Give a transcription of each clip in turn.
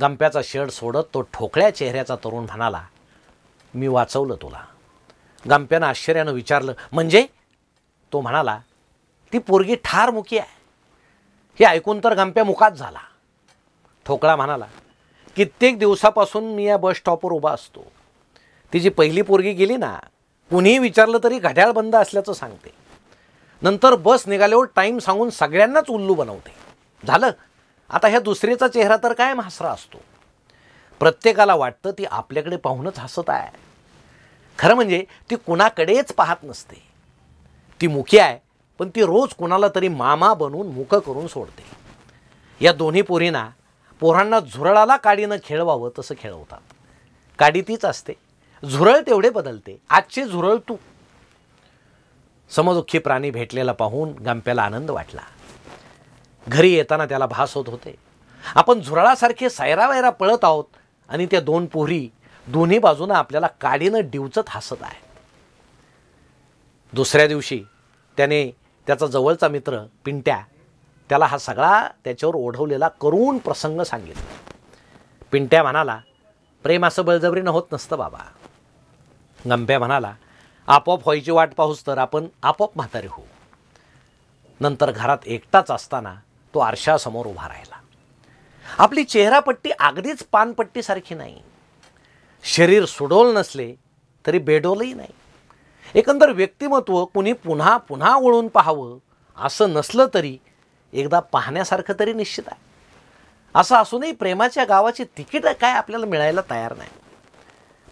गंप्याचा shade सोडत तो ठोकळ्या चेहऱ्याचा तरुण म्हणाला मी वाचवलं तुला गंप्यानं आश्चर्यानं विचारलं म्हणजे तो म्हणाला ती पोरगी ठार मुकी आहे हे ऐकून तर गंप्या मुकात झाला ठोकळा म्हणाला कित्येक दिवसापासून मी या बस स्टॉपवर उभा असतो तिची पहिली पोरगी गेली ना कुणीही विचारलं तरी घड्याळ बंद असल्याचं सांगते नंतर बस निघाल्यावर टाईम सांगून सगळ्यांनाच उल्लू बनवते झालं आता ह्या दुसरीचा चेहरा तर कायम हसरा असतो प्रत्येकाला वाटतं ती आपल्याकडे पाहूनच हसत आहे खरं म्हणजे ती कुणाकडेच पाहत नसते ती मुखी आहे पण ती रोज कुणाला तरी मामा बनवून मुखं करून सोडते या दोन्ही पोरींना पोरांना झुरळाला काडीनं खेळवावं तसं खेळवतात काडी तीच असते झुरळ तेवढे बदलते आजचे झुरळ तू समदुःखी प्राणी भेटलेला पाहून गंप्याला आनंद वाटला घरी येताना त्याला भास होत होते आपण झुरळासारखे वायरा पळत आहोत आणि त्या दोन पोहरी दोन्ही बाजूनं आपल्याला काडीनं डिवचत हसत आहेत दुसऱ्या दिवशी त्याने त्याचा जवळचा मित्र पिंट्या त्याला हा सगळा त्याच्यावर ओढवलेला करून प्रसंग सांगितला पिंट्या म्हणाला प्रेम असं बळजबरीनं होत नसतं बाबा गंप्या म्हणाला आपोआप व्हायची वाट पाहूस तर आपण आपोआप म्हातारी होऊ नंतर घरात एकटाच असताना तो आरशासमोर उभा राहिला आपली चेहरापट्टी अगदीच पानपट्टीसारखी नाही शरीर सुडोल नसले तरी बेडोलही नाही एकंदर व्यक्तिमत्व कुणी पुन्हा पुन्हा वळून पाहावं असं नसलं तरी एकदा पाहण्यासारखं तरी निश्चित आहे असं असूनही प्रेमाच्या गावाची तिकीटं काय आपल्याला मिळायला तयार नाही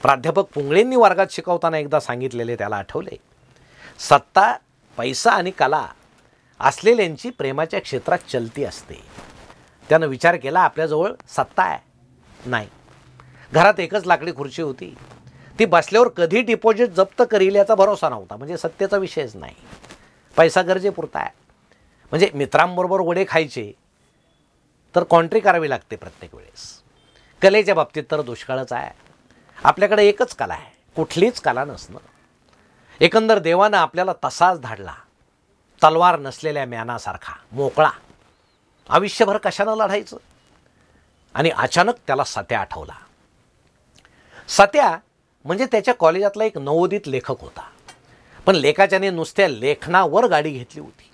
प्राध्यापक पुंगळेंनी वर्गात शिकवताना एकदा सांगितलेले त्याला आठवले सत्ता पैसा आणि कला असलेल्यांची प्रेमाच्या क्षेत्रात चलती असते त्यानं विचार केला आपल्याजवळ सत्ता आहे नाही घरात एकच लाकडी खुर्ची होती ती बसल्यावर कधी डिपॉझिट जप्त करील याचा भरोसा नव्हता म्हणजे सत्तेचा विषयच नाही पैसा गरजेपुरता आहे म्हणजे मित्रांबरोबर वडे खायचे तर कॉन्ट्री करावी लागते प्रत्येक वेळेस कलेच्या बाबतीत तर दुष्काळच आहे आपल्याकडे एकच कला आहे कुठलीच कला नसणं एकंदर देवानं आपल्याला तसाच धाडला तलवार नसलेल्या म्यानासारखा मोकळा आयुष्यभर कशानं लढायचं आणि अचानक त्याला सत्या आठवला सत्या म्हणजे त्याच्या कॉलेजातला एक नवोदित लेखक होता पण लेखाच्याने नुसत्या लेखनावर गाडी घेतली होती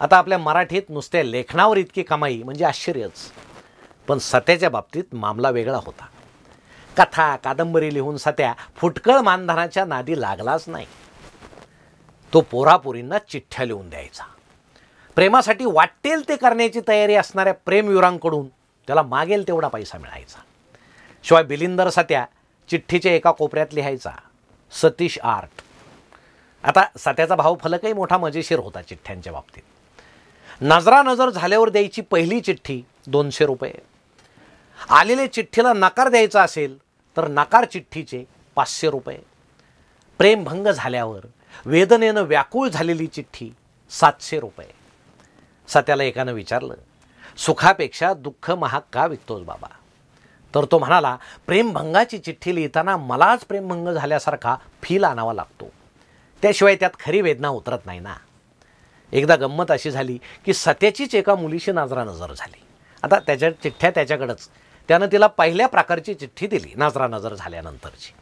आता आपल्या मराठीत नुसत्या लेखनावर इतकी कमाई म्हणजे आश्चर्यच पण सत्याच्या बाबतीत मामला वेगळा होता कथा कादंबरी लिहून सत्या फुटकळ मानधनाच्या नादी लागलाच नाही तो पोरापोरींना चिठ्ठ्या लिहून द्यायचा प्रेमासाठी वाटेल ते करण्याची तयारी असणाऱ्या प्रेमवीरांकडून त्याला मागेल तेवढा पैसा मिळायचा शिवाय बिलिंदर सत्या चिठ्ठीच्या एका कोपऱ्यात लिहायचा सतीश आर्ट आता सत्याचा भाव फलकही मोठा मजेशीर होता चिठ्ठ्यांच्या बाबतीत नजरा नजर झाल्यावर द्यायची पहिली चिठ्ठी दोनशे रुपये आलेले चिठ्ठीला नकार द्यायचा असेल तर नकार चिठ्ठीचे पाचशे रुपये प्रेमभंग झाल्यावर वेदनेनं व्याकुळ झालेली चिठ्ठी सातशे रुपये सत्याला एकानं विचारलं सुखापेक्षा दुःख महाग का विकतोस बाबा तर तो म्हणाला प्रेमभंगाची चिठ्ठी लिहिताना मलाच प्रेमभंग झाल्यासारखा फील आणावा लागतो त्याशिवाय त्यात खरी वेदना उतरत नाही ना एकदा गंमत अशी झाली की सत्याचीच एका मुलीशी नजरानजर झाली आता त्याच्या चिठ्ठ्या त्याच्याकडंच त्यानं तिला पहिल्या प्रकारची चिठ्ठी दिली नजरानजर झाल्यानंतरची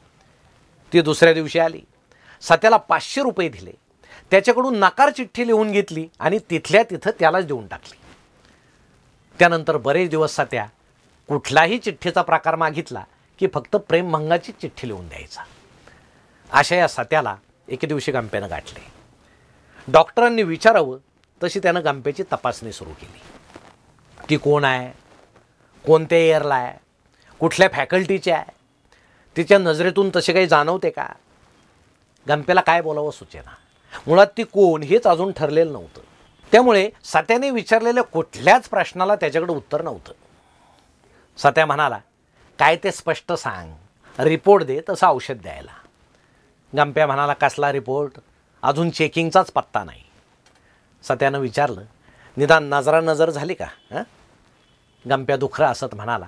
ती दुसऱ्या दिवशी आली सत्याला पाचशे रुपये दिले त्याच्याकडून नकार चिठ्ठी लिहून घेतली आणि तिथल्या तिथं त्यालाच देऊन टाकली त्यानंतर बरेच दिवस सत्या कुठलाही चिठ्ठीचा प्रकार मागितला की फक्त प्रेमभंगाची चिठ्ठी लिहून द्यायचा अशा या सत्याला एके दिवशी गांप्यानं गाठले डॉक्टरांनी विचारावं तशी त्यानं गांप्याची तपासणी सुरू केली ती कोण आहे कोणत्या एअरला आहे कुठल्या फॅकल्टीची आहे तिच्या नजरेतून तसे काही जाणवते का गंप्याला काय बोलावं सुचेना मुळात ती कोण हेच अजून ठरलेलं नव्हतं त्यामुळे सत्याने विचारलेल्या कुठल्याच प्रश्नाला त्याच्याकडे उत्तर नव्हतं सत्या म्हणाला काय ते स्पष्ट सांग रिपोर्ट दे तसं औषध द्यायला गंप्या म्हणाला कसला रिपोर्ट अजून चेकिंगचाच पत्ता नाही सत्यानं विचारलं निदान नजरा नजर झाली का गंप्या दुखरा असत म्हणाला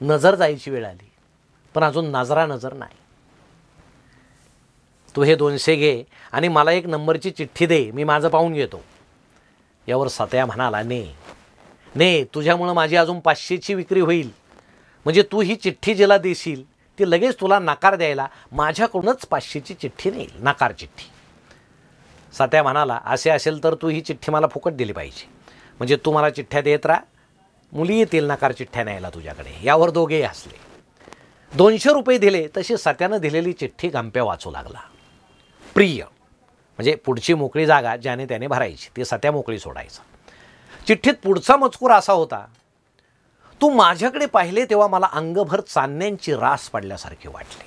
नजर जायची वेळ आली पण अजून नजरा नजर नाही तू हे दोनशे घे आणि मला एक नंबरची चिठ्ठी दे मी माझं पाहून घेतो यावर सतया म्हणाला ने ने तुझ्यामुळं माझी अजून पाचशेची विक्री होईल म्हणजे तू ही चिठ्ठी जिला देशील ती लगेच तुला नकार द्यायला माझ्याकडूनच पाचशेची चिठ्ठी नेईल नकार चिठ्ठी सत्या म्हणाला असे असेल तर तू ही चिठ्ठी मला फुकट दिली पाहिजे म्हणजे तू मला चिठ्ठ्या देत राहा मुली येतील नकार चिठ्ठ्या न्यायला तुझ्याकडे यावर दोघेही हसले दोनशे रुपये दिले तशी सत्यानं दिलेली चिठ्ठी गंप्या वाचू लागला प्रिय म्हणजे पुढची मोकळी जागा ज्याने त्याने भरायची ती सत्या मोकळी सोडायचं चिठ्ठीत पुढचा मजकूर असा होता तू माझ्याकडे पाहिले तेव्हा मला अंगभर चांदण्यांची रास पडल्यासारखी वाटली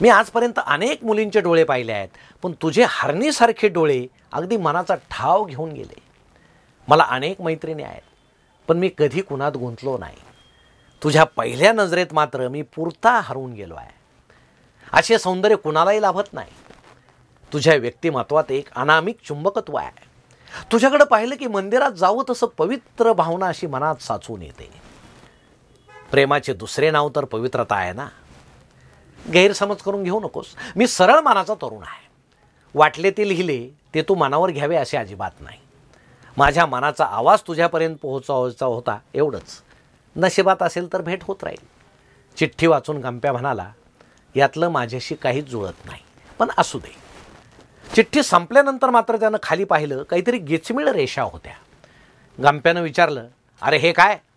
मी आजपर्यंत अनेक मुलींचे डोळे पाहिले आहेत पण तुझे हरणीसारखे डोळे अगदी मनाचा ठाव घेऊन गेले मला अनेक मैत्रिणी आहेत पण मी कधी कुणात गुंतलो नाही तुझ्या पहिल्या नजरेत मात्र मी पुरता हरवून गेलो आहे असे सौंदर्य कुणालाही लाभत नाही तुझ्या व्यक्तिमत्वात एक अनामिक चुंबकत्व आहे तुझ्याकडे पाहिलं की मंदिरात जावं तसं पवित्र भावना अशी मनात साचून येते प्रेमाचे दुसरे नाव तर पवित्रता आहे ना गैरसमज करून घेऊ नकोस मी सरळ मनाचा तरुण आहे वाटले ते लिहिले ते तू मनावर घ्यावे असे अजिबात नाही माझ्या मनाचा आवाज तुझ्यापर्यंत पोहोचावायचा होता एवढंच नशिबात असेल तर भेट होत राहील चिठ्ठी वाचून गंप्या म्हणाला यातलं माझ्याशी काहीच जुळत नाही पण असू दे चिठ्ठी संपल्यानंतर मात्र त्यानं खाली पाहिलं काहीतरी गिचमिळ रेषा होत्या गंप्यानं विचारलं अरे हे काय